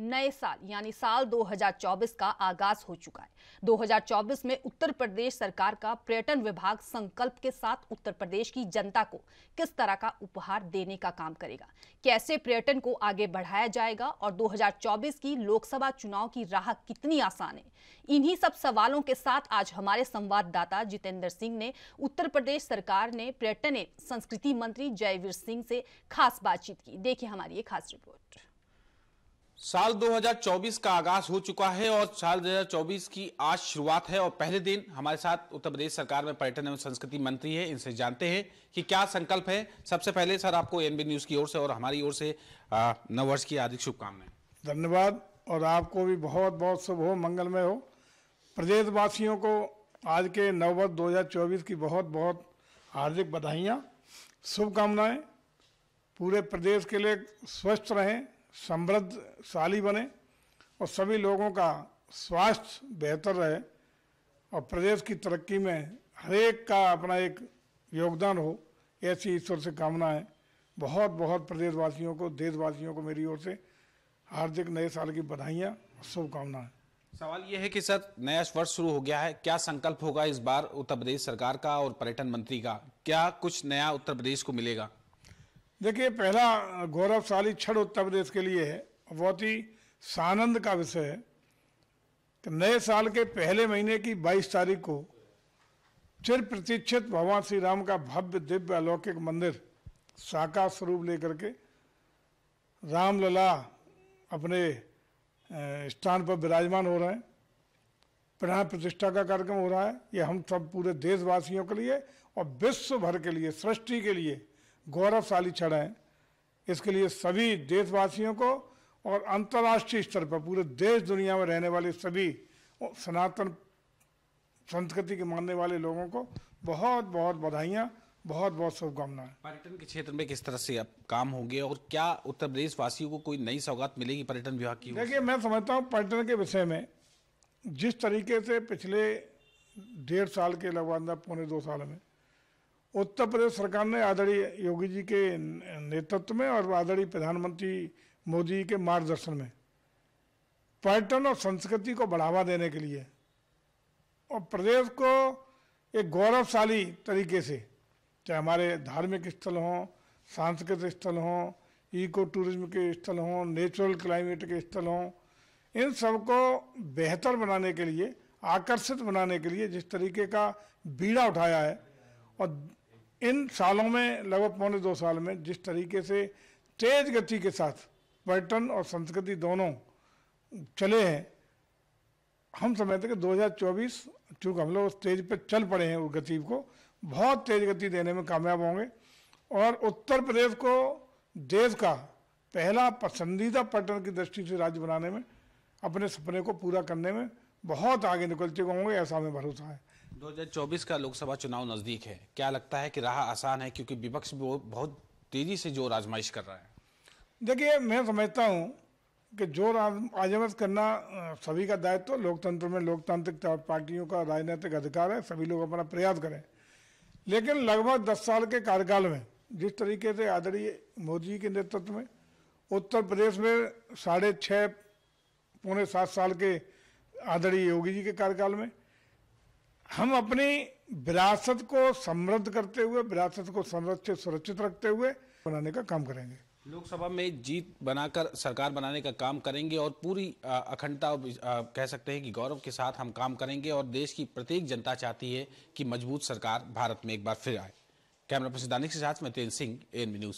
नए साल यानी साल 2024 का आगाज हो चुका है 2024 में उत्तर प्रदेश सरकार का पर्यटन विभाग संकल्प के साथ उत्तर प्रदेश की जनता को किस तरह का उपहार देने का काम करेगा कैसे पर्यटन को आगे बढ़ाया जाएगा और 2024 की लोकसभा चुनाव की राह कितनी आसान है इन्हीं सब सवालों के साथ आज हमारे संवाददाता जितेंद्र सिंह ने उत्तर प्रदेश सरकार ने पर्यटन संस्कृति मंत्री जयवीर सिंह से खास बातचीत की देखिए हमारी ये खास रिपोर्ट साल 2024 का आगाज हो चुका है और साल 2024 की आज शुरुआत है और पहले दिन हमारे साथ उत्तर प्रदेश सरकार में पर्यटन एवं संस्कृति मंत्री है इनसे जानते हैं कि क्या संकल्प है सबसे पहले सर आपको एनबी न्यूज की ओर से और हमारी ओर से नववर्ष की हार्दिक शुभकामनाएं धन्यवाद और आपको भी बहुत बहुत शुभ हो मंगलमय हो प्रदेशवासियों को आज के नववर्ष दो की बहुत बहुत हार्दिक बधाइयाँ शुभकामनाएं पूरे प्रदेश के लिए स्वस्थ रहें समृद्धशाली बने और सभी लोगों का स्वास्थ्य बेहतर रहे और प्रदेश की तरक्की में हरेक का अपना एक योगदान हो ऐसी ईश्वर से कामना है बहुत बहुत प्रदेशवासियों को देशवासियों को मेरी ओर से हार्दिक नए साल की बधाइयाँ और शुभकामनाएं सवाल यह है कि सर नया वर्ष शुरू हो गया है क्या संकल्प होगा इस बार उत्तर प्रदेश सरकार का और पर्यटन मंत्री का क्या कुछ नया उत्तर प्रदेश को मिलेगा देखिए पहला गौरवशाली क्षण उत्तर प्रदेश के लिए है बहुत ही सानंद का विषय है कि नए साल के पहले महीने की 22 तारीख को चिर प्रतीक्षित भगवान श्री राम का भव्य दिव्य अलौकिक मंदिर साकार स्वरूप लेकर के रामलला अपने स्थान पर विराजमान हो रहे हैं प्राण प्रतिष्ठा का कार्यक्रम हो रहा है ये हम सब पूरे देशवासियों के लिए और विश्व भर के लिए सृष्टि के लिए गौरवशाली क्षण है इसके लिए सभी देशवासियों को और अंतर्राष्ट्रीय स्तर पर पूरे देश दुनिया में रहने वाले सभी सनातन संस्कृति के मानने वाले लोगों को बहुत बहुत बधाइयाँ बहुत बहुत शुभकामनाएं पर्यटन के क्षेत्र में किस तरह से अब काम होंगे और क्या उत्तर प्रदेश वासियों को कोई नई सौगात मिलेगी पर्यटन विभाग की देखिए मैं समझता हूँ पर्यटन के विषय में जिस तरीके से पिछले डेढ़ साल के लगभग पौने दो साल में उत्तर प्रदेश सरकार ने आदरणीय योगी जी के नेतृत्व में और आदरणीय प्रधानमंत्री मोदी के मार्गदर्शन में पर्यटन और संस्कृति को बढ़ावा देने के लिए और प्रदेश को एक गौरवशाली तरीके से चाहे हमारे धार्मिक स्थल हों सांस्कृतिक स्थल हों इको टूरिज्म के स्थल हों नेचुरल क्लाइमेट के स्थल हों इन सबको बेहतर बनाने के लिए आकर्षित बनाने के लिए जिस तरीके का बीड़ा उठाया है और इन सालों में लगभग पौने दो साल में जिस तरीके से तेज गति के साथ पर्यटन और संस्कृति दोनों चले हैं हम समझते हैं कि 2024 चूँकि हम लोग उस तेज पर चल पड़े हैं उस गति को बहुत तेज गति देने में कामयाब होंगे और उत्तर प्रदेश को देश का पहला पसंदीदा पर्यटन की दृष्टि से राज्य बनाने में अपने सपने को पूरा करने में बहुत आगे निकल चुके होंगे ऐसा हमें भरोसा है 2024 का लोकसभा चुनाव नजदीक है क्या लगता है कि राह आसान है क्योंकि विपक्ष भी बहुत तेजी से जोर आजमाइश कर रहा है देखिए मैं समझता हूँ कि जोर आजमाइश करना सभी का दायित्व लोकतंत्र में लोकतांत्रिक पार्टियों का राजनीतिक अधिकार है सभी लोग अपना प्रयास करें लेकिन लगभग दस साल के कार्यकाल में जिस तरीके से आदरणीय मोदी के नेतृत्व में उत्तर प्रदेश में साढ़े छः पौने सात साल के आदरणीय योगी जी के कार्यकाल में हम अपनी विरासत को समृद्ध करते हुए विरासत को संरक्षित सुरक्षित रखते हुए बनाने का काम करेंगे लोकसभा में जीत बनाकर सरकार बनाने का काम करेंगे और पूरी अखंडता कह सकते हैं कि गौरव के साथ हम काम करेंगे और देश की प्रत्येक जनता चाहती है कि मजबूत सरकार भारत में एक बार फिर आए कैमरा पर्सन दानिक के साथ मैं तेज सिंह एन न्यूज़